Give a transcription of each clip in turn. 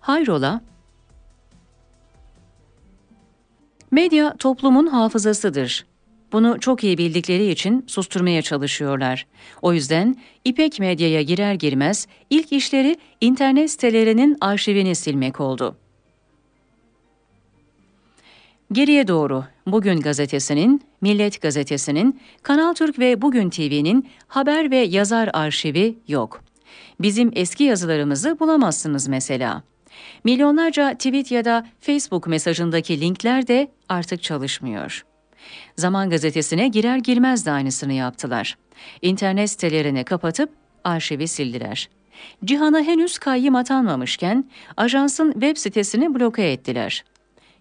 Hayrola? Medya toplumun hafızasıdır. Bunu çok iyi bildikleri için susturmaya çalışıyorlar. O yüzden İpek medyaya girer girmez ilk işleri internet sitelerinin arşivini silmek oldu. Geriye doğru Bugün Gazetesi'nin, Millet Gazetesi'nin, Kanal Türk ve Bugün TV'nin haber ve yazar arşivi yok. Bizim eski yazılarımızı bulamazsınız mesela. Milyonlarca tweet ya da Facebook mesajındaki linkler de artık çalışmıyor. Zaman gazetesine girer girmez de aynısını yaptılar. İnternet sitelerini kapatıp arşivi sildiler. Cihana henüz kayyım atanmamışken ajansın web sitesini bloke ettiler.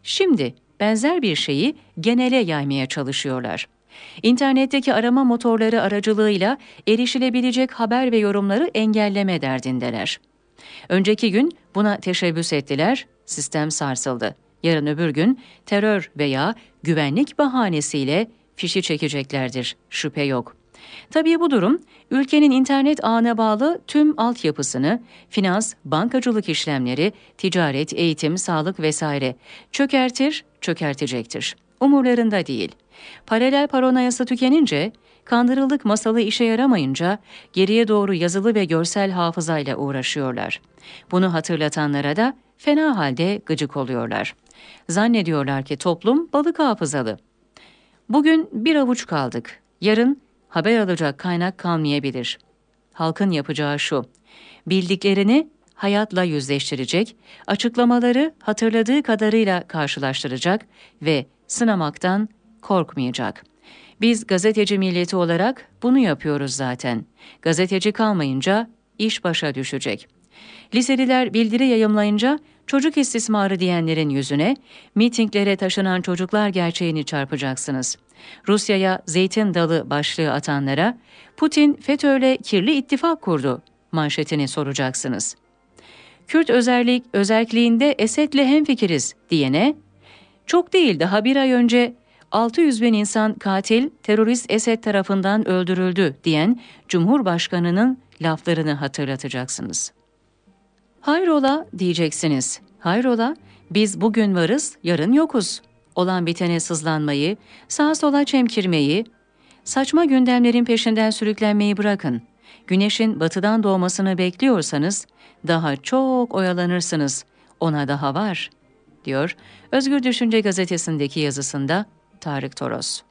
Şimdi benzer bir şeyi genele yaymaya çalışıyorlar. İnternetteki arama motorları aracılığıyla erişilebilecek haber ve yorumları engelleme derdindeler. Önceki gün buna teşebbüs ettiler, sistem sarsıldı. Yarın öbür gün terör veya güvenlik bahanesiyle fişi çekeceklerdir, şüphe yok. Tabii bu durum ülkenin internet ağına bağlı tüm altyapısını, finans, bankacılık işlemleri, ticaret, eğitim, sağlık vesaire çökertir, çökertecektir. Umurlarında değil. Paralel paronayası tükenince Kandırıldık masalı işe yaramayınca geriye doğru yazılı ve görsel hafızayla uğraşıyorlar. Bunu hatırlatanlara da fena halde gıcık oluyorlar. Zannediyorlar ki toplum balık hafızalı. Bugün bir avuç kaldık. Yarın haber alacak kaynak kalmayabilir. Halkın yapacağı şu. Bildiklerini hayatla yüzleştirecek, açıklamaları hatırladığı kadarıyla karşılaştıracak ve sınamaktan korkmayacak. Biz gazeteci milleti olarak bunu yapıyoruz zaten. Gazeteci kalmayınca iş başa düşecek. Liseliler bildiri yayımlayınca çocuk istismarı diyenlerin yüzüne mitinglere taşınan çocuklar gerçeğini çarpacaksınız. Rusya'ya zeytin dalı başlığı atanlara Putin FETÖ'yle kirli ittifak kurdu manşetini soracaksınız. Kürt özellik özelliğinde Esed'le hemfikiriz diyene çok değil daha bir ay önce 600 bin insan katil, terörist Esed tarafından öldürüldü diyen Cumhurbaşkanı'nın laflarını hatırlatacaksınız. Hayrola diyeceksiniz. Hayrola biz bugün varız, yarın yokuz. Olan bitene sızlanmayı, sağa sola çemkirmeyi, saçma gündemlerin peşinden sürüklenmeyi bırakın. Güneşin batıdan doğmasını bekliyorsanız daha çok oyalanırsınız. Ona daha var, diyor Özgür Düşünce gazetesindeki yazısında Tarık Toros.